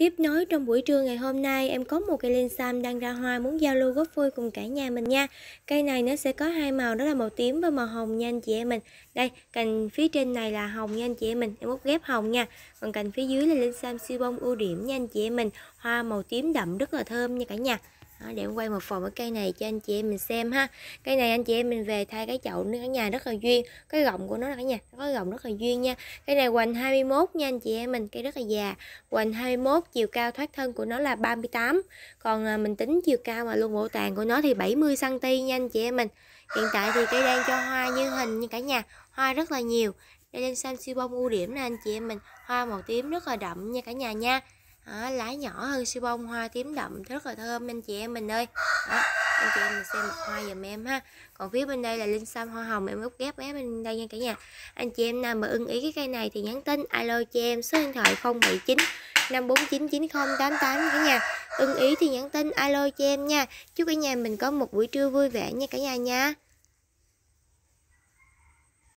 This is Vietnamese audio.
Tiếp nối trong buổi trưa ngày hôm nay, em có một cây sam đang ra hoa muốn giao lưu góp vui cùng cả nhà mình nha. Cây này nó sẽ có hai màu đó là màu tím và màu hồng nha anh chị em mình. Đây, cành phía trên này là hồng nha anh chị em mình, em úp ghép hồng nha. Còn cành phía dưới là sam siêu bông ưu điểm nha anh chị em mình, hoa màu tím đậm rất là thơm nha cả nhà đó, để em quay một phần cái cây này cho anh chị em mình xem ha cây này anh chị em mình về thay cái chậu nữa cả nhà rất là duyên cái gọng của nó cả nhà có gọng rất là duyên nha cây này hoành 21 nha anh chị em mình cây rất là già hoành 21 chiều cao thoát thân của nó là 38 còn à, mình tính chiều cao mà luôn bộ tàn của nó thì 70 cm nha anh chị em mình hiện tại thì cây đang cho hoa như hình như cả nhà hoa rất là nhiều đây lên xanh siêu bông ưu điểm nè anh chị em mình hoa màu tím rất là đậm nha cả nhà nha à, lá nhỏ hơn siêu bông hoa tím đậm rất là thơm anh chị em mình ơi đó anh chị em mình xem mặt hoa dùm em ha còn phía bên đây là linh sam hoa hồng em úp ghép bé bên đây nha cả nhà anh chị em nào mà ưng ý cái cây này thì nhắn tin alo cho em số điện thoại 079 5499088 cả nhà ưng ý thì nhắn tin alo cho em nha chúc cả nhà mình có một buổi trưa vui vẻ nha cả nhà nha